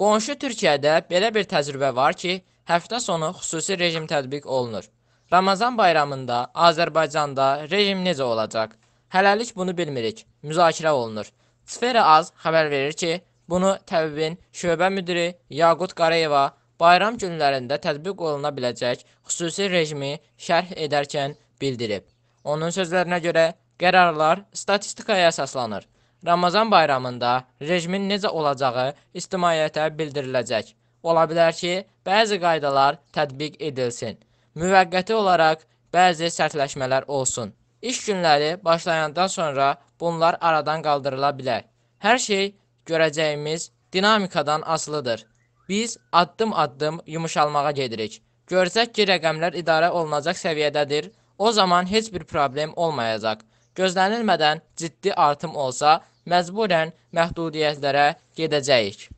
Qonşu Türkiyədə belə bir təcrübə var ki, həftə sonu xüsusi rejim tətbiq olunur. Ramazan bayramında Azərbaycanda rejim necə olacaq? Hələlik bunu bilmirik, müzakirə olunur. Sfera Az xəbər verir ki, bunu təbibin şöbə müdiri Yaqut Qarayeva bayram günlərində tətbiq oluna biləcək xüsusi rejimi şərh edərkən bildirib. Onun sözlərinə görə qərarlar statistikaya əsaslanır. Ramazan bayramında rejimin necə olacağı ictimaiyyətə bildiriləcək. Ola bilər ki, bəzi qaydalar tətbiq edilsin. Müvəqqəti olaraq bəzi sərtləşmələr olsun. İş günləri başlayandan sonra bunlar aradan qaldırıla bilər. Hər şey görəcəyimiz dinamikadan asılıdır. Biz addım-addım yumuşalmağa gedirik. Görsək ki, rəqəmlər idarə olunacaq səviyyədədir, o zaman heç bir problem olmayacaq. Gözlənilmədən ciddi artım olsa, məcburən məhdudiyyətlərə gedəcəyik.